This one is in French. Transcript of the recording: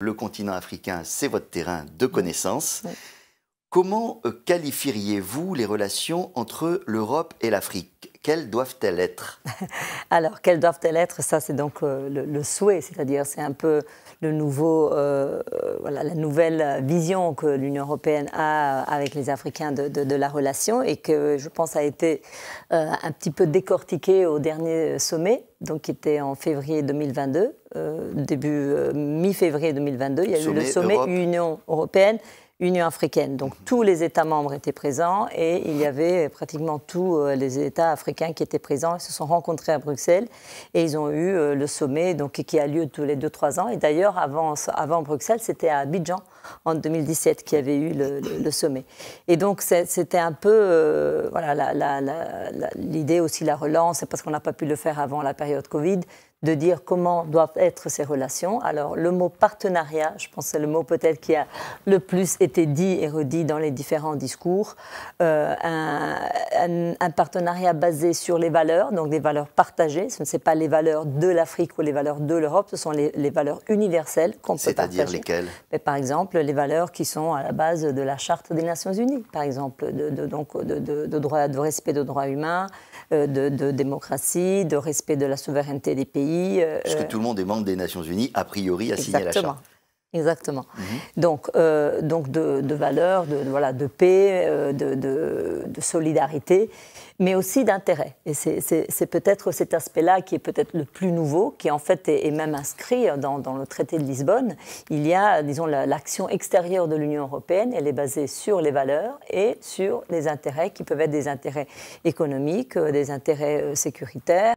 Le continent africain, c'est votre terrain de connaissance. Comment euh, qualifieriez-vous les relations entre l'Europe et l'Afrique quelles doivent-elles être Alors, quelles doivent-elles être Ça, c'est donc euh, le, souhait, c'est-à-dire c'est un peu le nouveau, euh, euh, voilà, la nouvelle vision que l'Union européenne a avec les Africains de, la relation et que je pense a été un petit peu décortiquée au dernier sommet, donc qui était en février 2022, début mi-février 2022. Il y a eu le sommet Union européenne Union africaine. Donc mhm. tous les États membres étaient présents et il y avait euh, pratiquement tous euh, les États africains qui étaient présents. Ils se sont rencontrés à Bruxelles et ils ont eu euh, le sommet donc, qui a lieu tous les 2-3 ans. Et d'ailleurs, avant, avant Bruxelles, c'était à Abidjan en 2017 qu'il y avait eu le, le, sommet. Et donc c'était un peu voilà l'idée aussi la relance, parce qu'on n'a pas pu le faire avant la période Covid de dire comment doivent être ces relations. Alors le mot partenariat, je pense c'est le mot peut-être qui a le plus été été dit et redit dans les différents discours, euh, un, partenariat basé sur les valeurs, donc des valeurs partagées. Ce ne sont pas les valeurs de l'Afrique ou les valeurs de l'Europe, ce sont les, valeurs universelles qu'on peut partager. C'est-à-dire lesquelles Mais Par exemple, les valeurs qui sont à la base de la Charte des Nations Unies, par exemple, de, de donc, de, de, de, droit, de respect des droits humains, euh, de, démocratie, de respect de la souveraineté des pays. Euh, que tout le monde est membre des Nations Unies, a priori, à signer la Charte. Exactement. Mhm. Donc, euh, donc de, valeurs, de, voilà, de paix, euh, de, de, solidarité, mais aussi d'intérêt. Et c'est peut-être cet aspect-là qui est peut-être le plus nouveau, qui en fait est, même inscrit dans, dans, le traité de Lisbonne. Il y a, disons, l'action extérieure de l'Union européenne, elle est basée sur les valeurs et sur les intérêts qui peuvent être des intérêts économiques, euh, des intérêts sécuritaires.